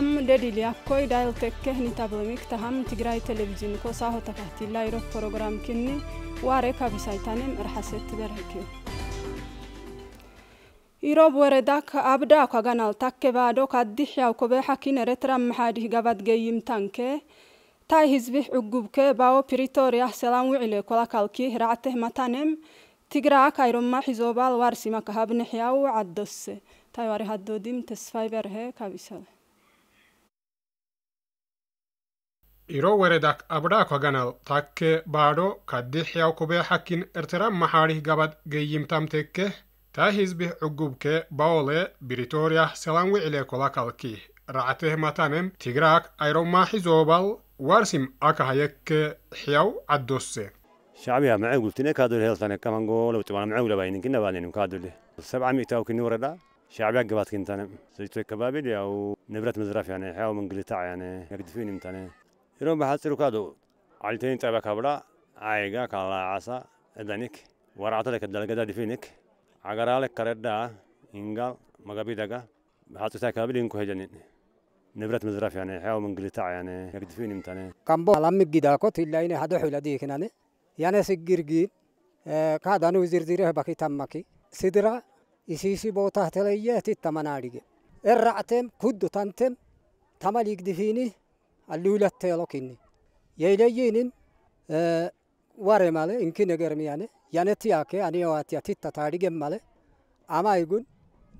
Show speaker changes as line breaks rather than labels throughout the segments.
هم دليليا كوي دايل تكهني تابلميك تهم تجراي تلفزيون كو ساهو تكهتي لايرو بروغرام كني واريكا بسايتانم ارحسيت برهكيو يروب وردك أبدا كغنال تكبادو كدحيا وكبيحة كنرترا محاده قبض جيم تانكي تاي هزبه عقوبك باو بريتوريا سلام وعلي كلا كالكي هرعته متانم تقرأك ايرون ما حزوبال وارسي مكهب نحيا وعدس تاي واري هدو ديم تسفاي بره كابيساله
إيرو وردك أبراكو غنال تاك بارو كدح يوكوبي حكين ارترام محاريه قبض قيم تامتك تاهيز به عقوبك باولي بريتوريا سلام وعليكو لكالكي رعته متانم تيغراك ايرو ماحي زوبال وارسم اكا هيك حيو عدوسي
شعبي معي قلت لك هذول هيل ثاني كمان قول وتبان معي ولا باينين كنا بالين كادول 700 او كني وردا شعبي قبات كنت انا سجت كبابل او نبرة مزرف يعني حيو من قلتاع يعني يقدفين انت يرون بحصير كادو عالتين تبع كبرة عايقة كلا عصا إدنك ورعت لك الدلقة دادي فينك عقرالك كردا إنقال مقابي دقة بحصير تاكابل إنكو هجنين نبرة مزرف يعني حيو من قلتاع يعني يقد فيني متاني
كم بو لم قداكوت إلا إني هذا يعني سجير جيل كادانو وزير زيره بكي تمكي سدرة إسيسي بو تحت ليه تتمنى الرعتم كدو تنتم تمليك دفيني አሊሁለት ያሎኪኒ የይደይንን ዋሬ ማለ እንኪ ነገርም ያነ ያነት ያኬ አኒዋት ያቲታ ታሪገም ማለ አማይጉን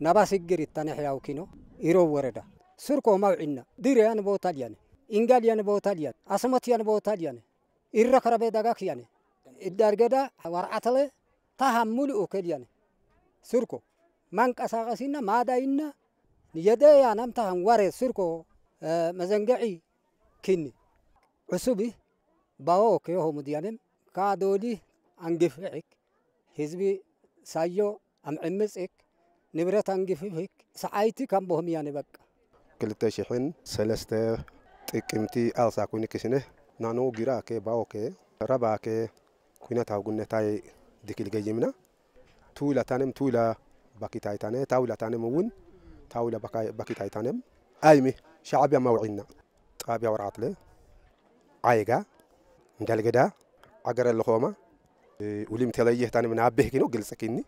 ናባስግር ይታነ ሕያውኪ ነው ይሮ ወረዳ ሱርኮ ማውዒና ድር ያን ቦታል ያነ ኢንጋል ያን ቦታል ያነ አስመት ያን ቦታል ያነ ይረ ከረቤ ዳጋክ ያነ እዳርገዳ ወርዓተለ ታሃሙል ኡከል ያነ ሱርኮ ማንቀሳቀሲና ማዳይና የደያ ናምታሃን ዋሬ ሱርኮ መዘንገዒ كيني عصبي باوك يوهم ديانم كادولي أنجفعك حزبي سايو أم امسك نبرت أنجفعك سعيتي كم بهم يعني بك
كلتا شحن سلسته تكمتي ألسا كوني كسنه نانو جراك باوك رباك كنا تاوغن تاي ديكل جيمنا تولا تانم تولا باكي تاي تانه تاولا تانم ون تاولا باكي تاي تانم أيمي شعبي موعدنا xaabiyaa waraatlee ayigaa ndalgedaa agara loxooma ulim telayeh tan mina behki no gelsa kinni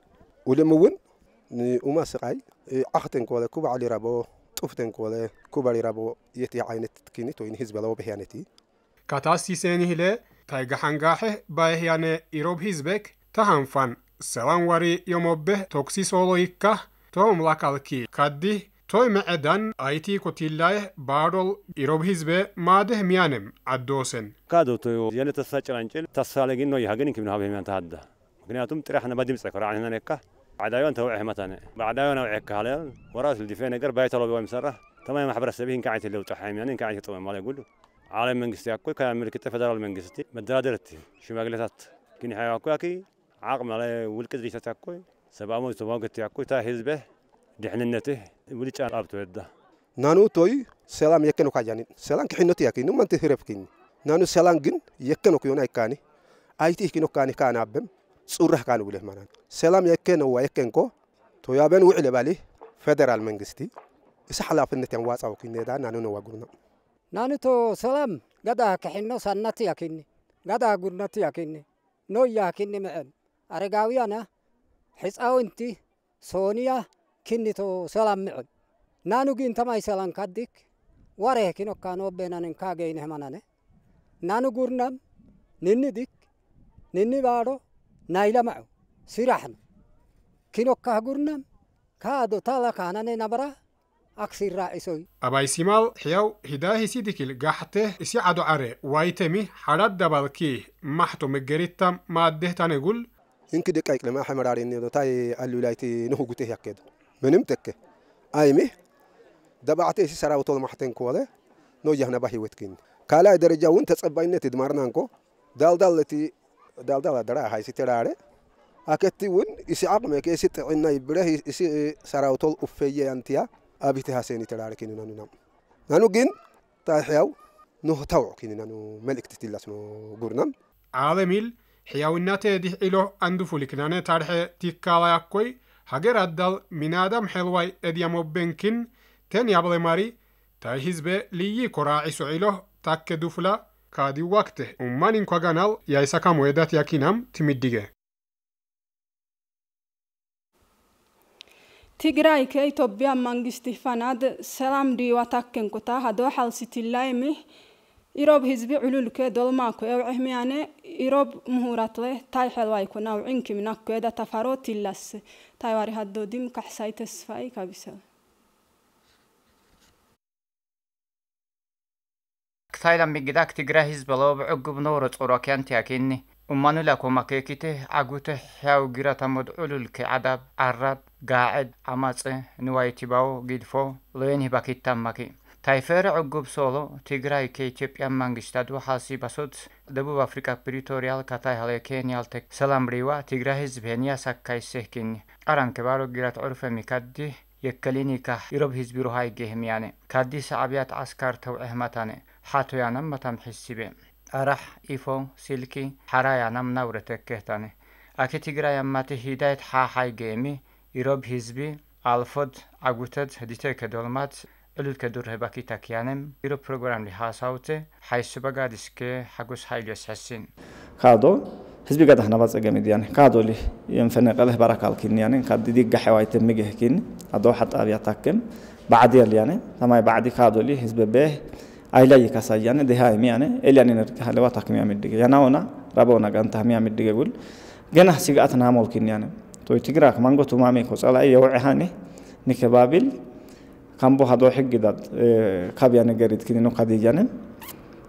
ulim wun ni uma siqay akhten kole kuba ali rabo tuften kole kuba ali rabo yeti aynet kinni to in hizbelo behyaneti
katasiseni hile taygahangahe baehyane irob hizbek tahanfan selan wari yomobeh toksisoloikka tohum lakalki kaddi توي معدن ايتي كوتيلاي بارول يروب حزب ماده
ميانم عدوسن كادو تو ينت ساچرانچل تسالگين نو يهگن كمن هاب ميان تحدا ምክንያቱም ጥራሕና በድምፀ ኮራዕና ነካ ባዕዳዮን ተውዕሕ መታነ ባዕዳዮን ኣውዕካ ሃለ ወራስ ልድፌ ነገር ባይተሎ ቢወ ምሰራ ተማይ ማሕበረሰብ ይህን ከዓይት ለው ጣሓም ያንን ከዓይት ጥመም ማለት ይጉሉ ዓለም መንግስቲ ኣኮ ካብ ምልክተ ፈደራል መንግስቲ መደራደርቲ ሽማግለታት ግንሕያ ኣኮ ያኪ ዓቕሚ ውልቂ ድርጅታት ኣኮ ሰብኣሞ ዝተማገቲ ኣኮ እታ ህዝበ ድሕንነትህ weli jaal abtoedda
nanu toy selam yekken okajanit selam kihinot yakin mante hirefkin nanu selam gin yekken okyona ikani aiti ikin okani kana abbem surah kanu buleh manan selam yekken wa yekken ko to yaben wu'le bali federal mengisti isa halafinnet yan watsaw kineda nanu no wagurna nanu to selam
gada kihinno sannat yakin gada gurnat yakin no yakin me'en አረጋውያና ሕፃውንቲ ሶንያ kinnito salammi'un naanu gintamai salankaddik wareekin okkaanobeenanin kaageynehemanane naanu gurnam ninni dik ninni baado nailama'u sirahnu kinokkah gurnam kaado tala kaanane nabara أكسر رئيسي
أباي سيمال حيو هداه سيدكيل قحته سيعدو عري وايتمي حرد دبالكي محتو مجريتا ما ده تاني قول
إنك دقائق لما حمرارين دو تاي اللولايتي نهو قتيه يكيدو ምንም ጥቅ አይሚህ ደባዕቴ ሲሰራውቶን ማሕቴን ኮለ ኖ ጃህነ ባሂወት ግን ካልኣይ ደረጃ እውን ተፀባይነት ይድማርና እንኮ ዳልዳል እቲ ዳልዳል ኣደራ ሃይሲ ተራረ ኣከቲ እውን እሲ ዓቕመ ከሲ ጥዕና ይብረህ እሲ ሰራውቶል ኡፈየ ያንትያ ኣብቲ ሃሴኒ ተራረ ኪንናኑ ናብ ናኑ ግን ታሕያው ንኽተውዑ ኪንናኑ መልእክቲ ትላስ ኖ ጉርናም
ዓለሚል ሕያውናተ ዲሕዒሎ አንዱፉ ልክናነ ታርሐ ቲካላያኮይ ሀገር-አዳል ሚናዳም ሔልዋይ ኤድያሞ ቤንኪን ቴን ያብለማሪ ታይ ህዝቤ ልይ ኮራዒሱ ዒሎህ ታኬ ዱፍላ ካዲዋክቴህ ኡማን እንኳጋናል ያይሳካም ወዳት ያኪናም ትሚድገ
ትግራይ ከኢትዮጵያ መንግስት ፈናድ ሰላም ድዋ ታኬንኩታ ሀዶ إيروب هزب علول كي دول ماكو أو عهميانة إيروب مهورات له تاي حلوة يكون أو عنك من أكو دا تفاروت اللس تاي واري هدو ديم كحساي تسفاي كابسا
كتايلان بيجداك تجره هزب لو بعقب نور تصورا كانت أكيني ومانو لكو مكيكيته عقوته حاو جرا تمد علول كي عدب عرب قاعد عماصي نوايتي باو قدفو لين هباكي مكيم ታይፈር ዕጉብ ሶሎ ትግራይ ከኢትዮጵያ መንግስታት ወሓሲባሶት ደቡብ አፍሪካ ፕሪቶሪያል ካታይሃለ ኬንያል ኬንያልተ ሰላም ሪዋ ትግራይ ህዝብ ሄንያ ሳካይ ሴህኪን አራን ከባሮ ጊራት ዑርፈ ሚካዲ የከሊኒካ ኢሮብ ህዝቢ ሩሃይ ገህምያነ ካዲ ሰዓብያት ዓስካር ተውዕህማታነ ሓቶያናም መታም ሒስቤ ኣራሕ ኢፎ ሲልኪ ሓራያናም ናውረ ተክህታነ ኣኪ ትግራይ ኣማቲ ሂዳየት ሓሓይ ጌሚ ኢሮብ ህዝቢ ኣልፎድ ኣጉተት ህዲተ ከደልማት الودك دور هباكي تاكيانم إيرو بروغرام لحاساوته حيث بغادسكي حقوس حيليو سحسين
خادو حزبي قد احنا بس جامد يعني قادو لي ينفن قله بركة الكين يعني قد دي جح وايت مجه كين أدو حط أبي أتكلم بعد يل يعني ثم بعد قادو لي حزب به أي لا يعني ده هاي يعني إلي يعني نرجع لوا تكمي عم يدق يعني أنا رابونا كان تهمي عم يدق يقول جنا سيقاتنا مول يعني توي تقرأ كمان قطو ما على أي وعهاني نكبابل kambo hado higidat kabiyane gerit kinino kadijane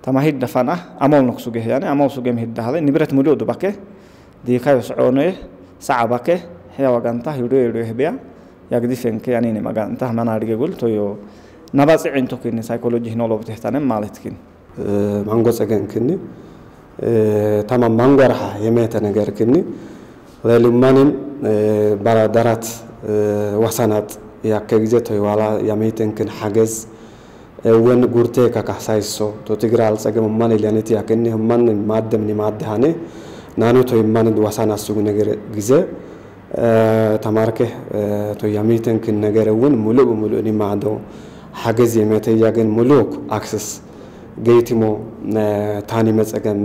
tamahid hidda fana amol nok suge yani amol suge hidda hada nibret mudo do bake di kayo soone sa'a bake hewa ganta hido hido hebia yagdi fenke yani ne maganta mana arige gol to yo nabasi into kin psychology hinolob tehtane malet kin
mango cegen kin tama mangorha yemete neger kin ለልማንም baradarat wasanat የአከጊዜ ተይዋላ ያሜይተንክን ሓገዝ ወን ጉርቴ ከካሳይሶ ቶ ትግራ አልጸገም ማን ሊያኔት ያከኒ ማን ማደም ኒማድሃኔ ናኑ ቶ ማን ዋሳን አስጉ ነገር ጊዜ ተማርከ ቶ ያሜይተንክን ነገር ውን ሙሉ በሙሉ ኒማዶ ሓገዝ የመተያገን ሙሉክ አክሰስ ገይቲሞ ታኒ መጸገም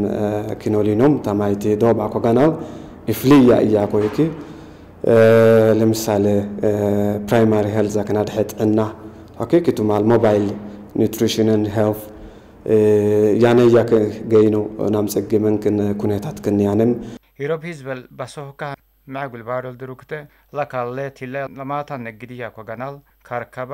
ኪኖሊኖም ተማይቲ ዶ ባኮጋናል ifliya iya koyki ለምሳሌ ፕራይማሪ ሄልዝ አከናድሐ ጥዕና ኦኬ ክትማል ሞባይል ኒትሪሽንን ሄልፍ ያነያ ገይኖ ናምፀጊመን ክን ኩነታት ክንያንም
ሂሮብ ሂዝበል ባሶህካ ማዕ ጉልባዶል ድሩክተ ላካሌ ቲለ ለማታ ነግድያ ኮገናል ካርከባ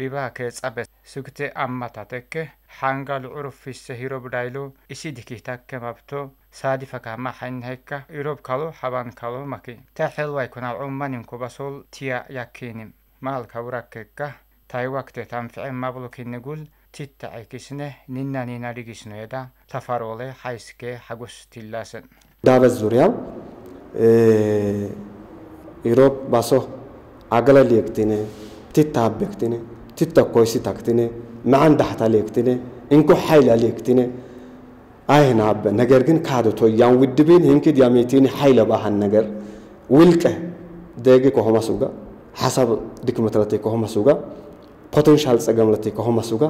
ribaa keexabe sugte ammatatekke hangal urufisse hirob dhaylo isidikihtakke mabto saadi fakahma xaynhekka irob kalo haban kalo maki ta xelway kunal ummanin kubasol tiya yakinim maalka urakkekka tay wakte tanfice mablokinigul titta aikisne ninna nina rigisnoeda tafarole hayske hagus tillasen
ዳበት ዙሪያው ኢሮብ ባሶ አገለል የክቲነ ቲታብ የክቲነ تتكويسي تكتني ما عندها تليكتني إنكو حيلة ليكتني አይህን አበ ነገር ግን ካድቶ ያን ውድቤን ሂንክድ ያሜቴን ሀይለ ባህን ነገር ውልቀ ደግ ከሆማ ሱጋ ሐሳብ ድክመት ለቴ ከሆማ ሱጋ ፖቴንሻል ጸገም ለቴ ከሆማ ሱጋ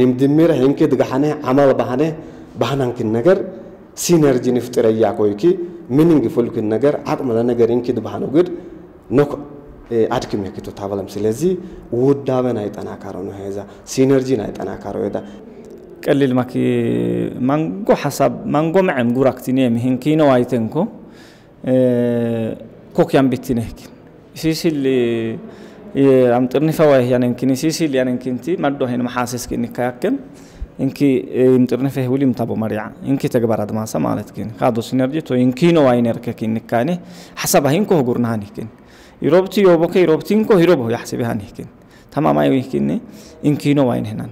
ኒምድሜረ ሂንክድ ጋሐነ አማል ባህነ ባህናንክን ነገር ሲነርጂ ንፍጥረያ ኮይኪ ምንንግ ፉልክን ነገር አቅመለ ነገር ሂንክድ ባህነው ግድ أتكلم هيك تو ثابلام سلزي وود دابة نايت أنا كارونه هذا سينرجي نايت أنا كارو هذا كليل
ماكي مانغو حساب مانغو معم غوركتيني مهين كينو أيتنكو كوكيام بتنهك سيسي اللي عم ترني فواه يعني إنك سيسي اللي يعني إنك أنت ما تدو هنا محاسس كني كاكن إنك عم ترني فيه ولي متابو مريعة إنك تجبر أدمان سمالت كين خادو سينرجي تو إنك كينو أينر كين كاني حسب هينكو غورنا هنيكين يروبتي يوبك يروبتينكو هيروبه يحسبها نهكين تمام ما يهكين إنكينو وين هنا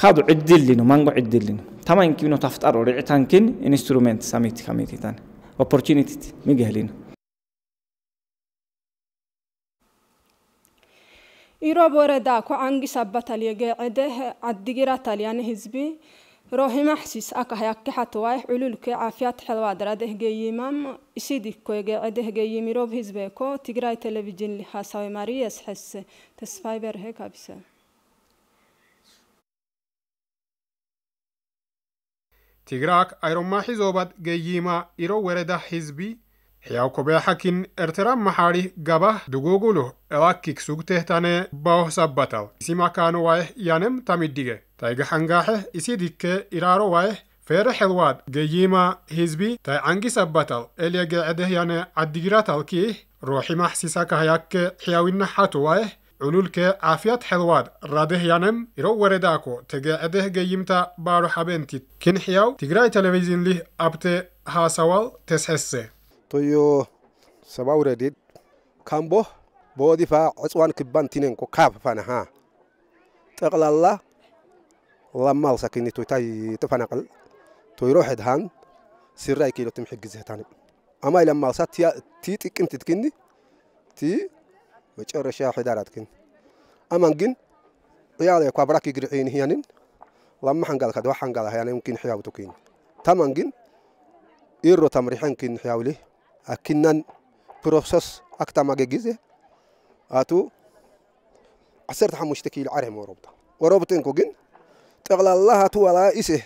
خادو عدل لنا مانغو عدل لنا تمام إنكينو تفتر ورعتان كين إنسترومنت ساميت كاميتي تان opportunity ميجهلينو
إيروب وردا كو أنجي سبتال يجي عده تاليان هزبي روحي ما حسيس أكا هيك حتى وايح علولك عافيات حلوة دراد هجي إمام إسيدك كويجا عد هجي ميروب هزبكو تجراي تلفزيون لها سوي ماريس حس تسفايبر هيك أبسه
تيغراك ايرو ما حزوبات جيما ايرو وردا حزبي حياو كوبي حكين ارترام محاري قبه دقوقوله الاكيك سوق تهتاني باوه سبتال اسي مكانو وايه يانم تامدقه تايق حنقاحه اسي ديكه ارارو وايه فير حلواد قيمة هزبي تاي عنقي سبتال اليا قاعده يعني عدقرات الكيه روحي محسساك هياك حياوين نحاتو وايه علولك عافيات حلواد راده يانم يرو ورداكو تقاعده قيمتا بارو حبنتي كن حياو تقرأي تلفزيون ليه أبتي هاسوال تسحسه
toyo saba uredid kambo boodi fa aswan kibban tinen ko kaaf fana ha taqlalla lamal sakini to tay tafanaqal to yrohid han sirray kilo tim xigizeh tani ama ilamal sat ti tiqintid kinni ti መጨረሻ ሕዳራት ግን አማን ግን ያለ እኳ ብራክ ይግርዒን ህያንን ላማ ሓንጋል ከድዋ ሓንጋል ህያነ ምኪን ሕያውቱ ኪን ታማን ግን ኢሮ ተምሪሐን ኪን ሕያውልህ أكنن بروسس أكتا ما جيزة أتو عسرت حمش تكيل عرهم وربطة وربطين كوجن تغلى الله تو ولا إسه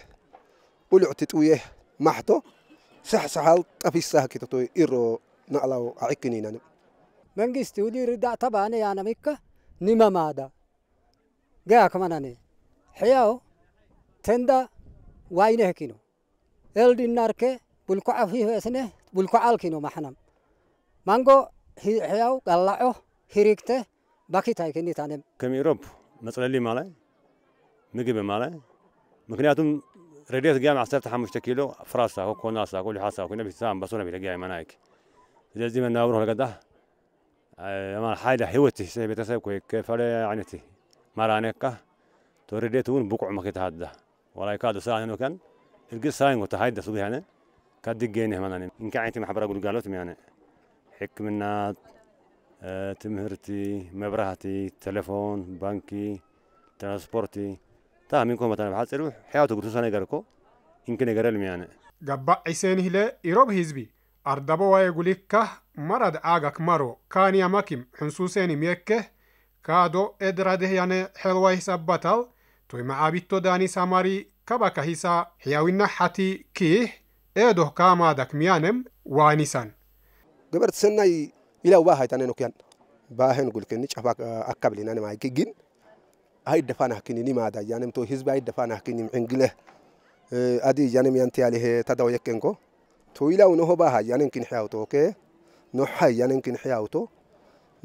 ولعت تويه محتو صح سهل تفي السهل كتو إيرو نقلو عكنين أنا
من جست ودي ردع طبعا أنا يعني مكة نما مادا جا كمان أنا حياو تندا واينه كينو الدينار كه بلقى فيه سنه بلكو مانغو هي هياو غلاو هيريكتا باكي تاي كني تانم
كاميروب نصللي مالاي نجيب مالاي مكنياتم رديت جامع سرت حمش تكيلو فراسا وكو ناسا كل حاسا كنا بيسام بسونا بلا جاي مانايك اذا زي ما نورو هكدا آه، ما حاجه حوتي سي بتسب كوي كفر يعني مارانيكا تو رديتون بوكو مكيت هذا ولا يكاد ساهن كان القصه هاي متحدث بها ካድገይኒ ህመናኒ እንካ ዓይነት ማሕበራዊ ግልጋሎት ሚያነ ሕክምና ትምህርቲ መብራህቲ ቴሌፎን ባንኪ ትራንስፖርቲ ታ ሚንኮ መታ ብሓፂሩ ሕያው ትጉትሳ ነገር እኮ እንኪ ነገር ልሚያነ
ገባዕ ዒሴን ሂለ ኢሮብ ህዝቢ አርደበዋየ ጉሊካህ مرض آغاك مرو كان يمكم حنسوسين ميكه كادو ادراده يعني حلوة حسابتال توي معابيتو داني ساماري كباكا حسا حياوين حتي كيه eedoh kaamaadhak miyanem waanisan
gabarti sennay ilaw baahaytanenokyan baahen gulkenni cafaak akkablinanemaakigin ahiddafaan hakinini maada yanem to hizbi ahiddafaan hakinim cingileh adi yanem yantiyalihe tadaw yekkenko to ilaw noho baaha yanenkin xiyawtooke noxay yanenkin xiyawto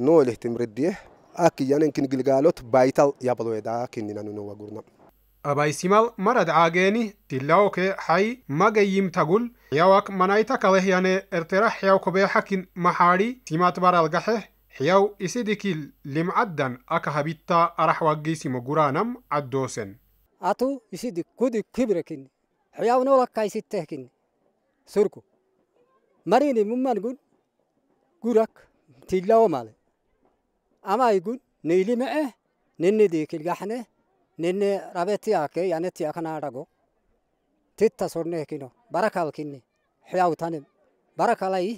nooleh timriddiyeh akki yanenkin gilgaalot baaytal yabaloedaa kinninanu nowagurnam
أبايسيمال مرد عاجيني تلاوك حي مجيم تقول يواك منايتا كله يعني ارتراح يوك بيحكين محاري سيمات برا القحح حيو إسيدكيل لمعدن أكهبتا أرح وقيسي مقرانم عدوسن
أتو إسيدك كودك كبركين حيو نولك كايسي تهكين سركو مريني مما نقول قرك تلاو مالي أما يقول نيلي معه ننديك القحنه ninni rabeti ake yaneti akana rago titta sonne kino barakal kinni hiyaw tanim barakalai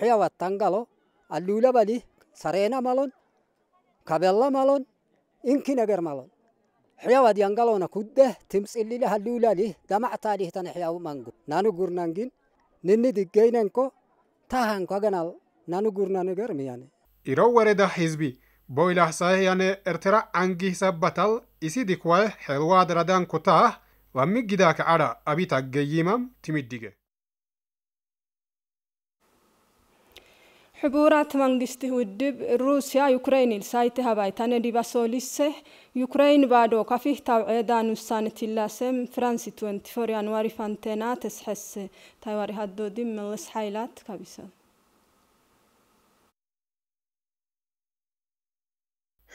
hiyaw tangalo allula bali sarena malon kabella malon inki neger malon hiyaw adiangalona kudde timsilila hallula li dama'ta li tan hiyaw mangu nanu gurnangin ninni diggeinenko tahan kaganal nanu gurna neger miyani
iro wareda hizbi بويلا حساه يعني ارترا عنجي سبتل إسي ديكوال حلوا دردان كتاه ومي جداك عرا أبي تقييمم تمدقه
ሕቡራት መንግስቲ ውድብ ሩስያ ዩክሬን ኢልሳይቲ ሃባይታነ ዲባሶሊሰህ ዩክሬን ባዶ ከፊህ ታብዕዳን ውሳነ ትላሰም ፍራንስ 24 ያንዋሪ ፋንቴና ተስሐስ ታይዋሪ ሃዶ ዲም መለስ ሓይላት ካቢሰን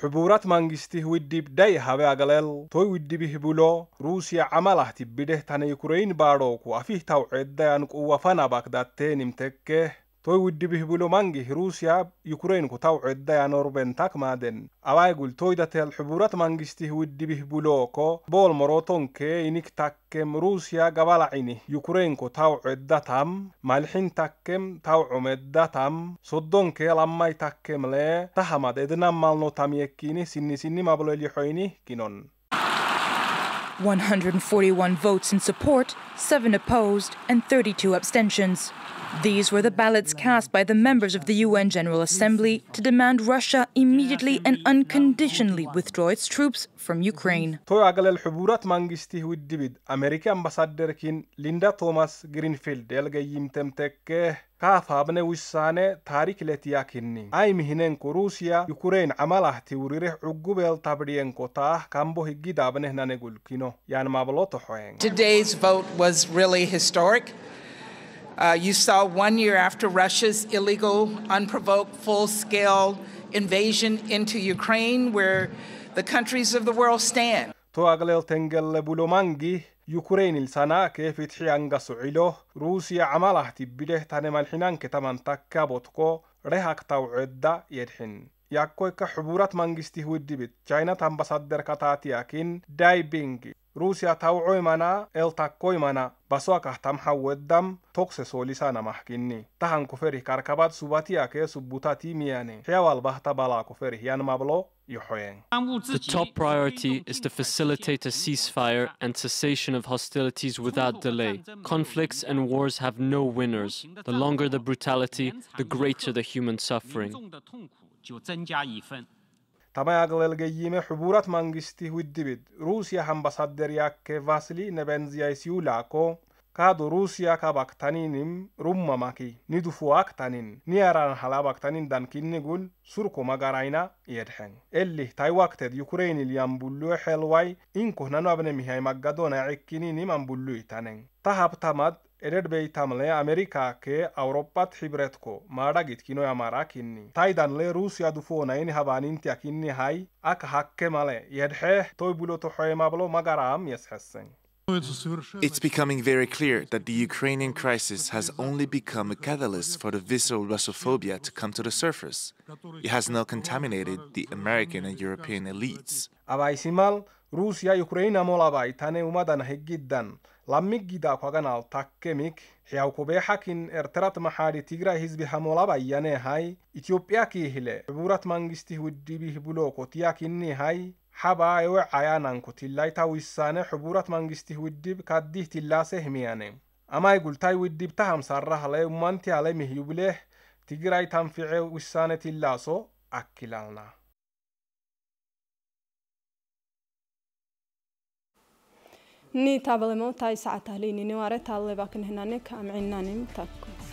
حبورات مانجستيه وديب داي هبه اغلال توي وديبه بلو روسيا عمله تبده تاني كورين بارو افيه توعد دان قوة فانا باك داتين امتكه toy widdibihbulo mangih ruusiya yukraynku taw ciddayan orbentaak maaden abaygul toydatel xuburat mangistih widdibihbuloko bool morotonkee inik takkem ruusiya gabalacinih yukraynku taw ciddatam malxin takkem taw cumeddatam soddonkee lammay takkem lee tahamad ednamalno tamyekkinih sinnisinimabloelyoxoynih kinon
141 votes in support, 7 opposed, and 32 abstentions. These were the ballots cast by the members of the UN General Assembly to demand Russia immediately and unconditionally withdraw its troops from Ukraine.
Today's vote was
really historic. Uh, you saw one year after Russia's illegal, unprovoked, full scale invasion into Ukraine where the countries of the world stand.
To Ukraine ukrain ilsana keefitxi angasocilo rusia camalahti bideh tanemalxinanke tamantakkabotko rehaktawcedda yedxin yakkoyka xuburat mangistih widibit jainat Dai Bing. روسيا سوليسا نمحكيني تهان كي حيوال بحتا يان
The
top priority is to facilitate a ceasefire and cessation of hostilities without delay. Conflicts and wars have no winners. The longer the brutality, the greater the human suffering.
تما ያገለልገይመ ሕቡራት መንግስቲ ውድብድ ሩሲያ አምባሳደር ያከ ቫስሊ ነበንዚያይሲዩ ላኮ ካዶ ሩሲያ ካባክታኒንም ሩማማኪ ኒዱፉዋክታኒን ኒያራን ሀላባክታኒን ዳንኪኒ ጉል ሱርኮ መጋራይና የድሐን ኤሊ ታይዋክተድ ዩኩሬይን ልያምቡሉ ሔልዋይ ኢንኮህናኑ አብነ ሚሃይ ማጋዶና ዕኪኒኒም አንቡሉ ይታነን ታሀብታማድ tamle kinni kinni ak hakke male yedheh toy buloto xoemablo
It's becoming very clear that the Ukrainian crisis has only become a catalyst for the visceral Russophobia to come to the surface. It has now contaminated the American and European elites.
لامیگی دا خواننال تاکمیک حیاو کو به حکین ارترات محاری تیغرا حزب حمولا با یانه های ایتالیا کیهله عبورت منگستی ودی به بلو کوتیا کینه های حبا ایو عیانان کوتیلای تاویسانه عبورت منگستی ودی کدیه تیلاسه میانه اما ایگول تای ودی تهم سر راه لای منتی علی میهیبله تیغرا ای تام فیع ویسانه تیلاسو اکیلانه
ني تابلمو تاي ساعة تهليني نواري تالي باكن هناني كامعيناني متاكو